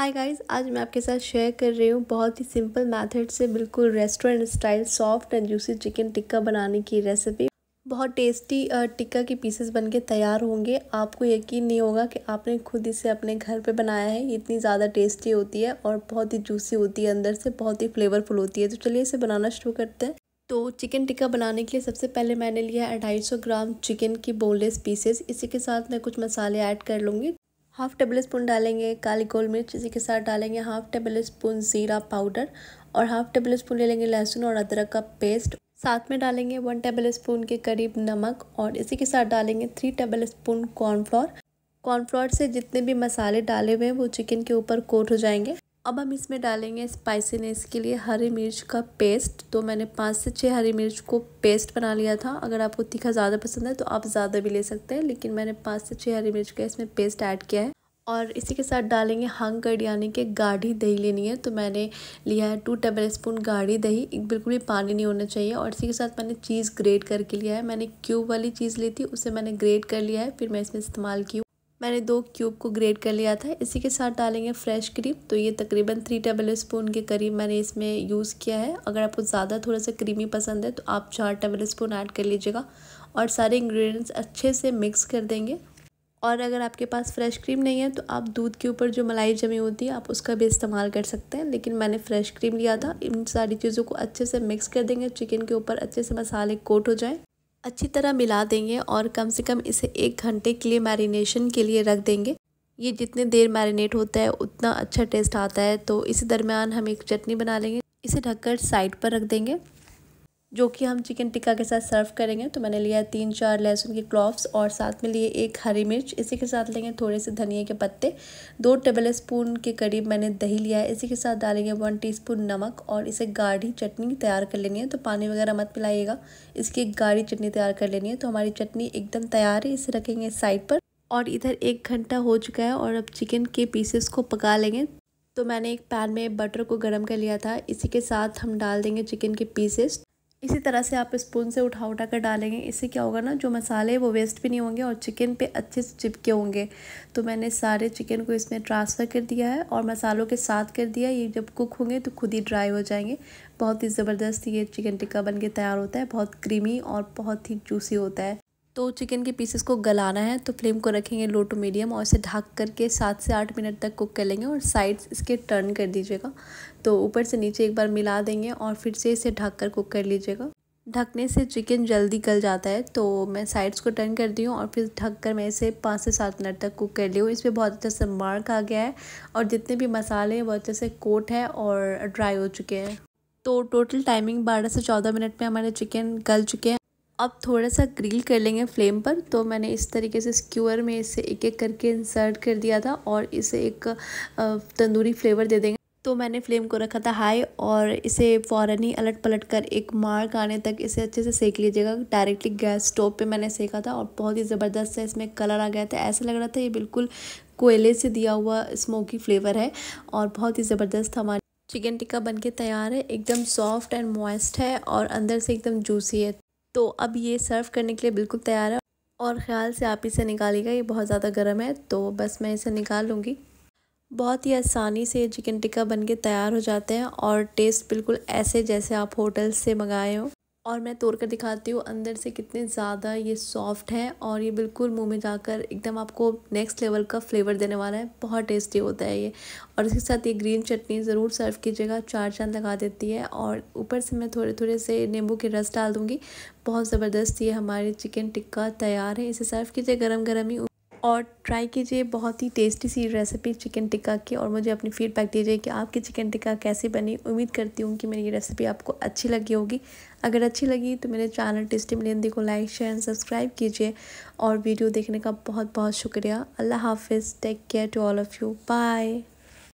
hi guys आज मैं आपके साथ शेयर कर रही हूँ बहुत ही सिंपल मेथड से बिल्कुल restaurant style soft and juicy chicken tikka बनाने की रेसिपी बहुत टेस्टी टिक्का के पीसेस बन के तैयार होंगे आपको यकीन नहीं होगा कि आपने खुद इसे अपने घर पे बनाया है इतनी ज़्यादा टेस्टी होती है और बहुत ही जूसी होती है अंदर से बहुत ही फ्लेवरफुल होती है तो चलिए इसे बनाना शुरू करते हैं तो चिकन टिक्का बनाने के लिए सबसे पहले मैंने लिया है ढाई सौ ग्राम चिकन की बोनलेस पीसेस इसी के साथ मैं कुछ मसाले ऐड कर लूँगी हाफ़ टेबल स्पून डालेंगे काली गोल मिर्च इसी के साथ डालेंगे हाफ़ टेबल स्पून ज़ीरा पाउडर और हाफ़ टेबल स्पून ले लेंगे लहसुन और अदरक का पेस्ट साथ में डालेंगे वन टेबल स्पून के करीब नमक और इसी के साथ डालेंगे three tablespoon cornflour cornflour से जितने भी मसाले डाले हुए हैं वो चिकन के ऊपर कोट हो जाएंगे अब हम इसमें डालेंगे स्पाइसीनेस के लिए हरी मिर्च का पेस्ट तो मैंने पाँच से छः हरी मिर्च को पेस्ट बना लिया था अगर आपको तीखा ज़्यादा पसंद है तो आप ज़्यादा भी ले सकते हैं लेकिन मैंने पाँच से छः हरी मिर्च का इसमें पेस्ट ऐड किया है और इसी के साथ डालेंगे कड़ यानी कि गाढ़ी दही लेनी है तो मैंने लिया है टू टेबल स्पून गाढ़ी दही बिल्कुल भी पानी नहीं होना चाहिए और इसी के साथ मैंने चीज़ ग्रेट करके लिया है मैंने क्यूब वाली चीज़ ली थी उसे मैंने ग्रेट कर लिया है फिर मैं इसमें इस्तेमाल की मैंने दो क्यूब को ग्रेट कर लिया था इसी के साथ डालेंगे फ्रेश क्रीम तो ये तकरीबन थ्री टेबल स्पून के करीब मैंने इसमें यूज़ किया है अगर आपको ज़्यादा थोड़ा सा क्रीमी पसंद है तो आप चार टेबल स्पून ऐड कर लीजिएगा और सारे इंग्रेडिएंट्स अच्छे से मिक्स कर देंगे और अगर आपके पास फ्रेश क्रीम नहीं है तो आप दूध के ऊपर जो मलाई जमी होती है आप उसका भी इस्तेमाल कर सकते हैं लेकिन मैंने फ्रेश क्रीम लिया था इन सारी चीज़ों को अच्छे से मिक्स कर देंगे चिकन के ऊपर अच्छे से मसाले कोट हो जाएँ अच्छी तरह मिला देंगे और कम से कम इसे एक घंटे के लिए मैरिनेशन के लिए रख देंगे ये जितने देर मैरिनेट होता है उतना अच्छा टेस्ट आता है तो इसी दरमियान हम एक चटनी बना लेंगे इसे ढककर साइड पर रख देंगे जो कि हम चिकन टिक्का के साथ सर्व करेंगे तो मैंने लिया तीन चार लहसुन के क्लॉफ्स और साथ में लिए एक हरी मिर्च इसी के साथ लेंगे थोड़े से धनिया के पत्ते दो टेबल स्पून के करीब मैंने दही लिया है इसी के साथ डालेंगे वन टीस्पून नमक और इसे गाढ़ी चटनी तैयार कर लेनी है तो पानी वगैरह मत पिलाइएगा इसकी एक गाढ़ी चटनी तैयार कर लेनी है तो हमारी चटनी एकदम तैयार है इसे रखेंगे साइड पर और इधर एक घंटा हो चुका है और अब चिकन के पीसेस को पका लेंगे तो मैंने एक पैन में बटर को गर्म कर लिया था इसी के साथ हम डाल देंगे चिकन के पीसेस इसी तरह से आप स्पून से उठा उठा कर डालेंगे इससे क्या होगा ना जो मसाले वो वेस्ट भी नहीं होंगे और चिकन पे अच्छे से चिपके होंगे तो मैंने सारे चिकन को इसमें ट्रांसफ़र कर दिया है और मसालों के साथ कर दिया ये जब कुक होंगे तो खुद ही ड्राई हो जाएंगे बहुत ही ज़बरदस्त ये चिकन टिक्का बन के तैयार होता है बहुत क्रीमी और बहुत ही जूसी होता है तो चिकन के पीसेस को गलाना है तो फ्लेम को रखेंगे लो टू मीडियम और इसे ढक करके सात से आठ मिनट तक कुक कर लेंगे और साइड्स इसके टर्न कर दीजिएगा तो ऊपर से नीचे एक बार मिला देंगे और फिर से इसे ढक कर कुक कर लीजिएगा ढकने से चिकन जल्दी गल जाता है तो मैं साइड्स को टर्न कर दी हूँ और फिर ढक कर मैं इसे पाँच से सात मिनट तक कुक कर ली हूँ इसमें बहुत अच्छा से मार्क आ गया है और जितने भी मसाले हैं बहुत अच्छे से कोट है और ड्राई हो चुके हैं तो टोटल टाइमिंग बारह से चौदह मिनट में हमारे चिकन गल चुके हैं अब थोड़ा सा ग्रिल कर लेंगे फ्लेम पर तो मैंने इस तरीके से स्क्यूअर में इसे एक एक करके इंसर्ट कर दिया था और इसे एक तंदूरी फ्लेवर दे देंगे तो मैंने फ्लेम को रखा था हाई और इसे फ़ौरन ही अलट पलट कर एक मार्क आने तक इसे अच्छे से सेक लीजिएगा डायरेक्टली गैस स्टोव पे मैंने सेका था और बहुत ही ज़बरदस्त है इसमें कलर आ गया था ऐसा लग रहा था ये बिल्कुल कोयले से दिया हुआ स्मोकी फ्लेवर है और बहुत ही ज़बरदस्त हमारी चिकन टिक्का बन तैयार है एकदम सॉफ्ट एंड मॉइस्ट है और अंदर से एकदम जूसी है तो अब ये सर्व करने के लिए बिल्कुल तैयार है और ख़्याल से आप इसे निकालिएगा ये बहुत ज़्यादा गर्म है तो बस मैं इसे निकाल लूँगी बहुत ही आसानी से चिकन टिक्का बन के तैयार हो जाते हैं और टेस्ट बिल्कुल ऐसे जैसे आप होटल से मंगाए हो और मैं तोड़ कर दिखाती हूँ अंदर से कितने ज़्यादा ये सॉफ्ट है और ये बिल्कुल मुंह में जाकर एकदम आपको नेक्स्ट लेवल का फ्लेवर देने वाला है बहुत टेस्टी होता है ये और इसके साथ ये ग्रीन चटनी ज़रूर सर्व कीजिएगा चार चांद लगा देती है और ऊपर से मैं थोड़े थोड़े से नींबू के रस डाल दूँगी बहुत ज़बरदस्त ये हमारी चिकन टिक्का तैयार है इसे सर्व कीजिए गर्म गर्म ही और ट्राई कीजिए बहुत ही टेस्टी सी रेसिपी चिकन टिक्का की और मुझे अपनी फीडबैक दीजिए कि आपकी चिकन टिक्का कैसे बनी उम्मीद करती हूँ कि मेरी ये रेसिपी आपको अच्छी लगी होगी अगर अच्छी लगी तो मेरे चैनल टेस्टी मिलियंदी को लाइक शेयर एंड सब्सक्राइब कीजिए और वीडियो देखने का बहुत बहुत शुक्रिया अल्लाह हाफिज़ take care to all of you bye